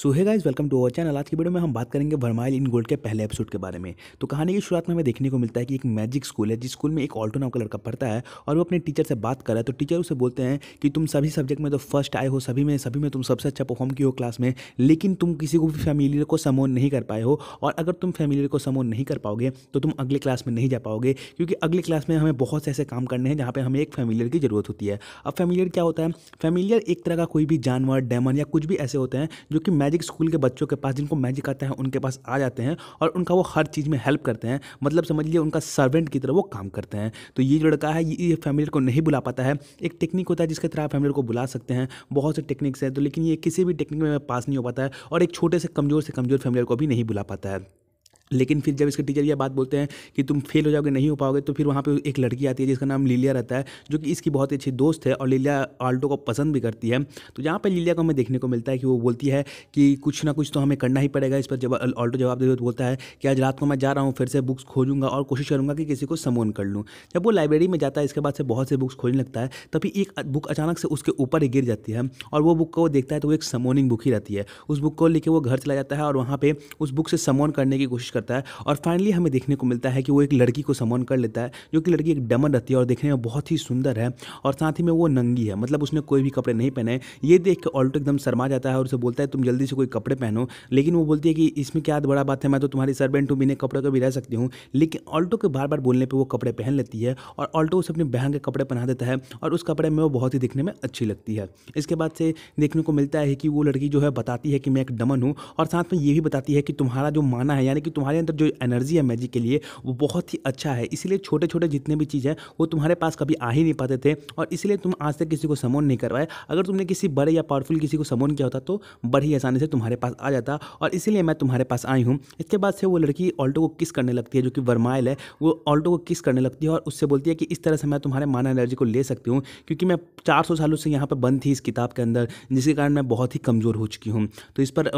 so hi guys welcome to our channel आज की video में हम बात करेंगे भरमाइल इन गोल्ड के पहले एपिसोड के बारे में तो कहानी की शुरुआत में हमें देखने को मिलता है कि एक मैजिक स्कूल है जिस स्कूल में एक ऑल्टो नाम का लड़का पढ़ता है और वो अपने टीचर से बात कर रहा है तो टीचर उसे बोलते हैं कि तुम सभी सब्जेक्ट में तो फर्स्ट आए हो सभी में सभी में तुम सबसे अच्छा परफॉर्म किए हो क्लास में लेकिन तुम किसी को भी फैमिली को समोन नहीं कर पाए हो और अगर तुम फैमिली को समोन नहीं कर पाओगे तो तुम अगले क्लास में नहीं जा पाओगे क्योंकि अगले क्लास में हमें बहुत से ऐसे काम करने हैं जहाँ पर हमें एक फैमिलियर की ज़रूरत होती है अब फैमिलियर क्या होता है फैमिलियर एक तरह का कोई भी जानवर डैमन या कुछ भी ऐसे होते हैं जो कि मैजिक स्कूल के बच्चों के पास जिनको मैजिक आता है उनके पास आ जाते हैं और उनका वो हर चीज़ में हेल्प करते हैं मतलब समझिए उनका सर्वेंट की तरह वो काम करते हैं तो ये जो लड़का है ये फैमिली को नहीं बुला पाता है एक टेक्निक होता है जिसके तरह आप फैमिली को बुला सकते हैं बहुत से टेक्निक्स हैं तो लेकिन ये किसी भी टेक्निक में पास नहीं हो पाता है और एक छोटे से कमज़ोर से कमज़ोर फैमिली को भी नहीं बुला पाता है लेकिन फिर जब इसके टीचर ये बात बोलते हैं कि तुम फेल हो जाओगे नहीं हो पाओगे तो फिर वहाँ पे एक लड़की आती है जिसका नाम लिलिया रहता है जो कि इसकी बहुत ही अच्छी दोस्त है और लिलिया आल्टो को पसंद भी करती है तो यहाँ पे लीलिया को हमें देखने को मिलता है कि वो बोलती है कि कुछ ना कुछ तो हमें करना ही पड़ेगा इस पर जब आल्टो जवाब देते तो बोलता है कि आज रात को मैं जा रहा हूँ फिर से बुक्स खोजूंगा और कोशिश करूँगा कि किसी को समोन कर लूँ जब वो लाइब्रेरी में जाता है इसके बाद से बहुत से बुक्स खोजने लगता है तभी एक बुक अचानक से उसके ऊपर ही गिर जाती है और वो बुक को देखता है तो वो एक समोनिंग बुक ही रहती है उस बुक को लेकर वो घर चला जाता है और वहाँ पर उस बुक से समोन करने की कोशिश करता है और फाइनली हमें देखने को मिलता है कि वो एक लड़की को समॉन कर लेता है जो कि लड़की एक डमन रहती है और देखने में बहुत ही सुंदर है और साथ ही में वो नंगी है मतलब उसने कोई भी कपड़े नहीं पहने ये देख के ऑल्टो एकदम शर्मा जाता है और उसे बोलता है तुम जल्दी से कोई कपड़े पहनो लेकिन वो बोलती है कि इसमें क्या बड़ा बात है मैं तो तुम्हारी सर्वेंट हूँ बिना कपड़े का भी रह सकती हूँ लेकिन ऑल्टो के बार बार बोलने पर वो कपड़े पहन लेती है और ऑल्टो उसे अपने बहन के कपड़े पहना देता है और उस कपड़े में वो बहुत ही दिखने में अच्छी लगती है इसके बाद से देखने को मिलता है कि वो लड़की जो है बताती है कि मैं एक डमन हूँ और साथ में ये भी बताती है कि तुम्हारा जो माना है यानी कि तुम्हारी तुम्हारे अंदर जो एनर्जी है मैजिक के लिए वो बहुत ही अच्छा है इसीलिए छोटे छोटे जितने भी चीज़ है वो तुम्हारे पास कभी आ ही नहीं पाते थे और इसलिए तुम आज तक किसी को समोन नहीं करवाए अगर तुमने किसी बड़े या पावरफुल किसी को समोन किया होता तो बड़ी आसानी से तुम्हारे पास आ जाता और इसीलिए मैं तुम्हारे पास आई हूँ इसके बाद से वो लड़की ऑल्टो को किस करने लगती है जो कि वर्माइल है वो ऑल्टो को किस करने लगती है और उससे बोलती है कि इस तरह से मैं तुम्हारे माना एनर्जी को ले सकती हूँ क्योंकि मैं चार सालों से यहाँ पर बंद थी इस किताब के अंदर जिसके कारण मैं बहुत ही कमज़ोर हो चुकी हूँ तो इस पर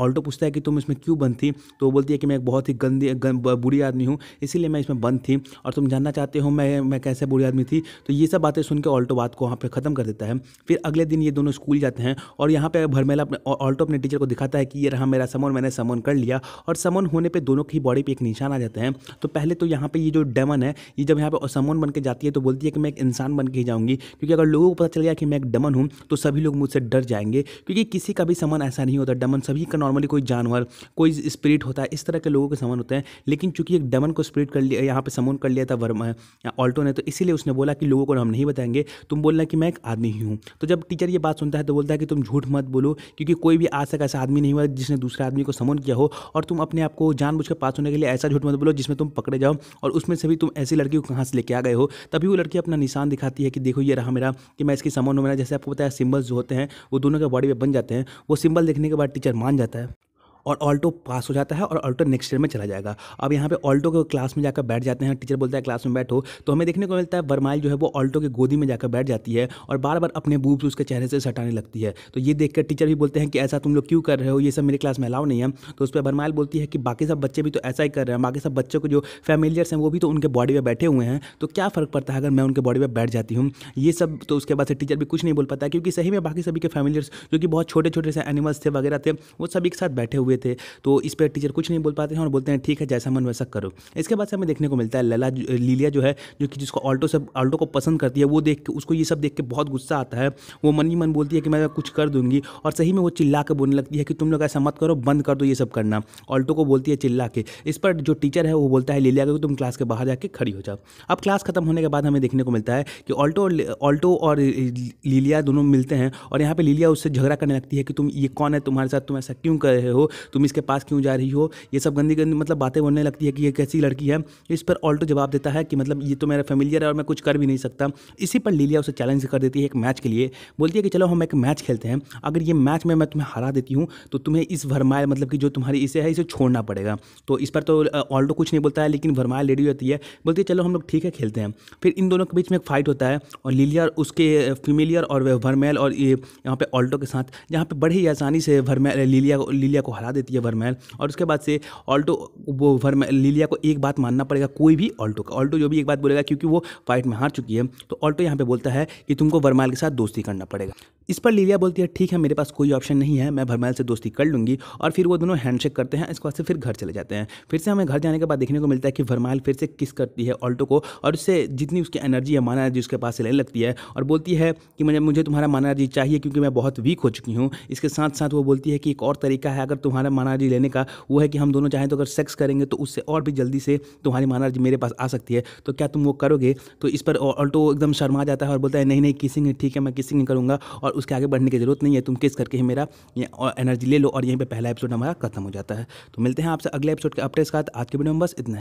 ऑल्टो पूछता है कि तुम इसमें क्यों बंद थी तो बोलती है कि मैं एक बहुत ही गंदी गं, बुरी आदमी हूँ इसीलिए मैं इसमें बंद थी और तुम जानना चाहते हो मैं मैं कैसे बुरी आदमी थी तो ये सब बातें सुन के ऑल्टो बात को वहाँ पर ख़त्म कर देता है फिर अगले दिन ये दोनों स्कूल जाते हैं और यहाँ पर भरमेला अपने ऑल्टो अपने टीचर को दिखाता है कि ये रहा मेरा समन मैंने समन कर लिया और समन होने पर दोनों की बॉडी पर एक निशान आ जाते हैं तो पहले तो यहाँ पर ये जो डेमन है ये जब यहाँ पर समन बन के जाती है तो बोलती है कि मैं एक इंसान बन के ही जाऊँगी क्योंकि अगर लोगों को पता चल गया कि मैं एक डमन हूँ तो सभी लोग मुझसे डर जाएंगे क्योंकि किसी का भी समन ऐसा नहीं होता डमन सभी का नॉर्मली कोई जानवर कोई स्पिरिट होता है इस तरह के लोग लोगों के समन होते हैं लेकिन चूंकि एक डमन को स्प्लिट कर लिया यहाँ पर समन कर लिया था वर्मा ऑल्टो ने तो इसीलिए उसने बोला कि लोगों को हम नहीं बताएंगे तुम बोलना कि मैं एक आदमी ही हूँ तो जब टीचर ये बात सुनता है तो बोलता है कि तुम झूठ मत बोलो क्योंकि कोई भी आज तक ऐसा आदमी नहीं हुआ जिसने दूसरे आदमी को समन किया हो और तुम अपने आप को जानबूझ कर पास होने के लिए ऐसा झूठ मत बोलो जिसमें तुम पकड़े जाओ और उसमें से भी तुम ऐसी लड़की को कहाँ से लेके आ गए हो तभी वो लड़की अपना निशान दिखाती है कि देखो ये रहा मेरा कि मैं इसकी समन हूँ मेरा जैसे आपको पता है सिम्बल्स जो होते हैं वो दोनों के बॉडी में बन जाते हैं वो सिम्बल देखने के बाद टीचर मान जाता है और ऑल्टो पास हो जाता है और ऑल्टो नेक्स्ट ईयर में चला जाएगा अब यहाँ पे ऑल्टो के क्लास में जाकर बैठ जाते हैं टीचर बोलता है क्लास में बैठो तो हमें देखने को मिलता है बरमाइल जो है वो ऑल्टो के गोदी में जाकर बैठ जाती है और बार बार अपने बूब्स उसके चेहरे से सटाने लगती है तो ये देखकर टीचर भी बोलते हैं कि ऐसा तुम लोग क्यों कर रहे हो ये सब मेरे क्लास में अलाउ नहीं है तो उस पर बरमाइल बोलती है कि बाकी सब बच्चे भी तो ऐसा ही कर रहे हैं बाकी सब बच्चों को जो फैमिलियर्स हैं वो भी तो उनके बॉडी में बैठे हुए हैं तो क्या फ़र्क पड़ता है अगर मैं उनके बॉडी में बैठ जाती हूँ ये सब तो उसके बाद से टीचर भी कुछ नहीं बोल पाता क्योंकि सही में बाकी सभी के फैमिलियर्स जो कि बहुत छोटे छोटे से एनिमल्स थे वगैरह थे वो सब एक साथ बैठे हुए हुए थे तो इस पर टीचर कुछ नहीं बोल पाते हैं और बोलते हैं ठीक है जैसा मन वैसा करो इसके बाद से हमें देखने को मिलता है लला लीलिया जो है जो कि जिसको ऑल्टो सब ऑल्टो को पसंद करती है वो देख के उसको ये सब देख के बहुत गुस्सा आता है वो मन ही मन बोलती है कि मैं कुछ कर दूंगी और सही में वो चिल्ला के बोलने लगती है कि तुम लोग ऐसा मत करो बंद कर दो ये सब करना ऑल्टो को बोलती है चिल्ला के इस पर जो टीचर है वो बोलता है लीलिया को तुम क्लास के बाहर जाके खड़ी हो जाओ अब क्लास खत्म होने के बाद हमें देखने को मिलता है कि ऑल्टो ऑल्टो और लीलिया दोनों मिलते हैं और यहाँ पर लीलिया उससे झगड़ा करने लगती है कि तुम ये कौन है तुम्हारे साथ तुम ऐसा क्यों कर रहे हो तुम इसके पास क्यों जा रही हो ये सब गंदी गंदी मतलब बातें बोलने लगती है कि ये कैसी लड़की है इस पर ऑल्टो जवाब देता है कि मतलब ये तो मेरा फेमिलियर है और मैं कुछ कर भी नहीं सकता इसी पर लीलिया उसे चैलेंज कर देती है एक मैच के लिए बोलती है कि चलो हम एक मैच खेलते हैं अगर ये मैच में मैं तुम्हें हरा देती हूँ तो तुम्हें इस भरमाया मतलब कि जो तुम्हारी इसे है इसे छोड़ना पड़ेगा तो इस पर तो ऑल्टो कुछ नहीं बोलता है लेकिन भरमाया लेडी होती है बोलती है चलो हम लोग ठीक है खेलते हैं फिर इन दोनों के बीच में एक फाइट होता है और लीलिया उसके फीमेलियर और भरमेल और ये यहाँ पे ऑल्टो के साथ यहाँ पे बड़े ही आसानी से भरमेल लीलिया को लीलिया को हरा हटा देती है वर्मैल और उसके बाद से ऑल्टो वो वर्मैल लिलिया को एक बात मानना पड़ेगा कोई भी ऑल्टो का ऑल्टो जो भी एक बात बोलेगा क्योंकि वो फाइट में हार चुकी है तो ऑल्टो यहाँ पर बोलता है कि तुमको वर्मैल के साथ दोस्ती करना पड़ेगा इस पर लिलिया बोलती है ठीक है मेरे पास कोई ऑप्शन नहीं है मैं भरमैल से दोस्ती कर लूँगी और फिर वो दोनों हैंडशेक करते हैं इसके बाद से फिर घर चले जाते हैं फिर से हमें घर जाने के बाद देखने को मिलता है कि भरमैल फिर से किस करती है ऑल्टो को और उससे जितनी उसकी एनर्जी है माना एनर्जी उसके पास से लेने लगती है और बोलती है कि मुझे मुझे तुम्हारा माना एनर्जी चाहिए क्योंकि मैं बहुत वीक हो चुकी हूँ इसके साथ साथ वो बोलती है कि एक और तरीका है अगर तुम्हारा तुम्हारा महाराज लेने का वो है कि हम दोनों चाहें तो अगर सेक्स करेंगे तो उससे और भी जल्दी से तुम्हारी महाराज मेरे पास आ सकती है तो क्या तुम वो करोगे तो इस पर ऑल्टो एकदम शर्मा जाता है और बोलता है नहीं नहीं किसिंग है ठीक है मैं किसिंग नहीं करूँगा और उसके आगे बढ़ने की ज़रूरत नहीं है तुम किस करके ही मेरा एनर्जी ले लो और यहीं पर पहला एपिसोड हमारा खत्म हो जाता है तो मिलते हैं आपसे अगले एपिसोड के अपडेट्स का आज के वीडियो में बस इतना